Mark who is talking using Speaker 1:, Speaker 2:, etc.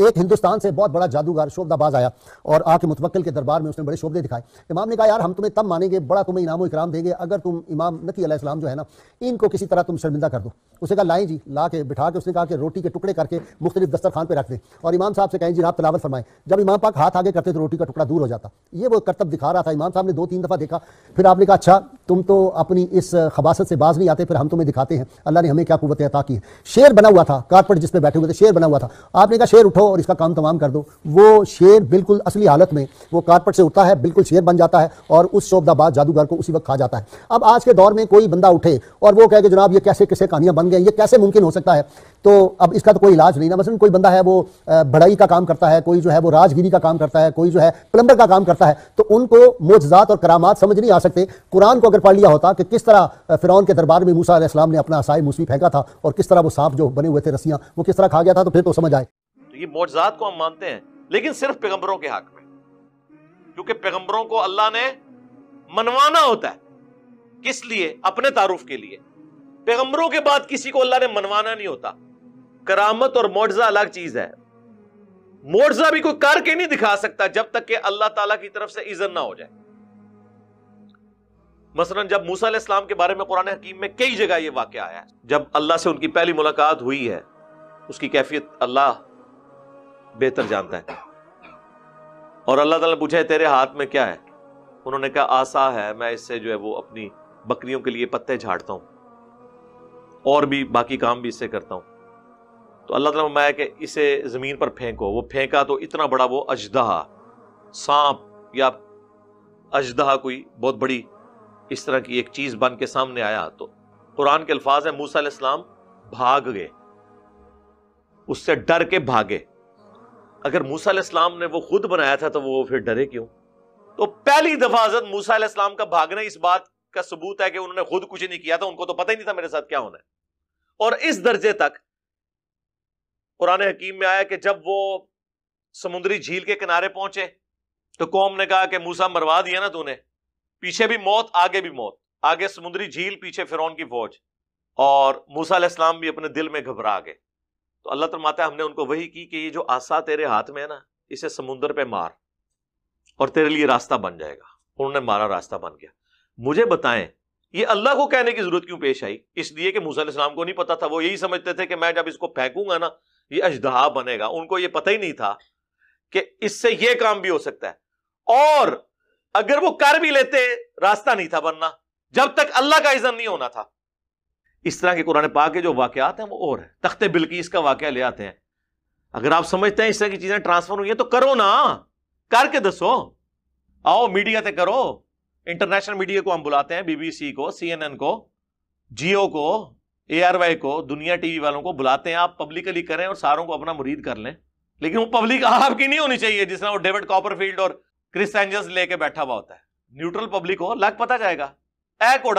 Speaker 1: एक हिंदुस्तान से बहुत बड़ा जादूगर शोबदाबाज आया और आके मुतवक्ल के दरबार में उसने बड़े शोबे दिखाए इमाम ने कहा यार हम तुम्हें तब मानेंगे बड़ा तुम्हें इनाम इकराम देंगे अगर तुम इमाम नकी अलैहिस्सलाम जो है ना इनको किसी तरह तुम शर्मिंदा कर दो उसने कहा लाएं जी ला के बिठा के उसने कहा कि रोटी के टुकड़े करके मुख्तलिफ दस्तरखान पर रख दें और इमाम साहब से कहें जी आप तलावत फरमाएं जब इमाम पाक हाथ आगे करते तो रोटी का टुकड़ा दूर हो जाता ये वो करतब दिखा रहा था इमाम साहब ने दो तीन दफ़ा देखा फिर आपने कहा अच्छा तुम तो अपनी इस खबासत से बाज नहीं आते फिर हम तुम्हें दिखाते हैं अल्लाह ने हमें क्या कुवत अता की शेर बना हुआ था कारपेट जिस बैठे हुए थे शेर बना हुआ था आपने कहा शेर उठो जाओ और इसका काम तमाम कर दो वो शेर बिल्कुल असली हालत में वो कारपेट से उठता है बिल्कुल शेर बन जाता है और उस शोबदाबाद जादूगर को उसी वक्त खा जाता है अब आज के दौर में कोई बंदा उठे और वो कहे कि जनाब ये कैसे कैसे कहानियाँ बन गए ये कैसे मुमकिन हो सकता है तो अब इसका तो कोई इलाज नहीं ना मसलन कोई बंदा है वो बढ़ई का काम करता है कोई जो है वो राजगिरी का काम करता है कोई जो है प्लम्बर का काम करता है तो उनको मोजात और करामात समझ नहीं आ सकते कुरान को अगर पढ़ लिया होता कि किस तरह फिरौन के दरबार में मूसा ने अपना असाई मूसी फेंका था और किस तरह वो सांप जो बने हुए थे रस्सियाँ वो किस तरह खा गया था तो फिर तो समझ आए
Speaker 2: ये मोजात को हम मानते हैं लेकिन सिर्फ पैगंबरों के हक में क्योंकि पैगंबरों को अल्लाह ने मनवाना होता है किस लिए अपने तारुफ के लिए पैगंबरों के बाद किसी को अल्लाह ने मनवाना नहीं होता करामत और मोजा अलग चीज है मोर्जा भी कोई करके नहीं दिखा सकता जब तक कि अल्लाह ताला की तरफ से इजन ना हो जाए मसलन जब मूसा इस्लाम के बारे में कुरान हकीम में कई जगह ये वाक्य आया है जब अल्लाह से उनकी पहली मुलाकात हुई है उसकी कैफियत अल्लाह बेहतर जानता है और अल्लाह ताला पूछा है तेरे हाथ में क्या है उन्होंने कहा आशा है मैं इससे जो है वो अपनी बकरियों के लिए पत्ते झाड़ता हूं और भी बाकी काम भी इससे करता हूं तो अल्लाह ताला मैं कि इसे ज़मीन पर फेंको वो फेंका तो इतना बड़ा वो अजदहा सांप या अजदहा कोई बहुत बड़ी इस तरह की एक चीज़ बन के सामने आया तो कुरान के अल्फाज है मूसा इस्लाम भाग गए उससे डर के भागे अगर मूसा इस्लाम ने वो खुद बनाया था तो वो फिर डरे क्यों तो पहली दफा हजरत मूसा इस्लाम का भागना इस बात का सबूत है कि उन्होंने खुद कुछ नहीं किया था उनको तो पता ही नहीं था मेरे साथ क्या होना है और इस दर्जे तक कुरान हकीम में आया कि जब वो समुद्री झील के किनारे पहुंचे तो कौम ने कहा कि मूसा मरवा दिया ना तूने पीछे भी मौत आगे भी मौत आगे समुद्री झील पीछे फिरौन की फौज और मूसा इस्लाम भी अपने दिल में घबरा गए तो अल्लाह तरमाता है हमने उनको वही की कि ये जो आसा तेरे हाथ में है ना इसे समुंदर पे मार और तेरे लिए रास्ता बन जाएगा उन्होंने मारा रास्ता बन गया मुझे बताएं ये अल्लाह को कहने की जरूरत क्यों पेश आई इसलिए कि मूसा इस्लाम को नहीं पता था वो यही समझते थे कि मैं जब इसको फेंकूंगा ना ये अजदहा बनेगा उनको ये पता ही नहीं था कि इससे ये काम भी हो सकता है और अगर वो कर भी लेते रास्ता नहीं था बनना जब तक अल्लाह का इजन नहीं होना था इस तरह के कुरान पाक के जो वाक़ात हैं वो और है तख्त बिल्किस का वाक़ ले आते हैं अगर आप समझते हैं इस तरह की चीज़ें ट्रांसफर हुई हैं तो करो ना करके दसो आओ मीडिया से करो इंटरनेशनल मीडिया को हम बुलाते हैं बीबीसी को सीएनएन को जियो को एआरवाई को दुनिया टीवी वालों को बुलाते हैं आप पब्लिकली करें और सारों को अपना मुरीद कर लें लेकिन वो पब्लिक आपकी नहीं होनी चाहिए जिसना वो डेविड कॉपरफील्ड और क्रिस एंजल्स लेके बैठा हुआ होता है न्यूट्रल पब्लिक हो लग पता जाएगा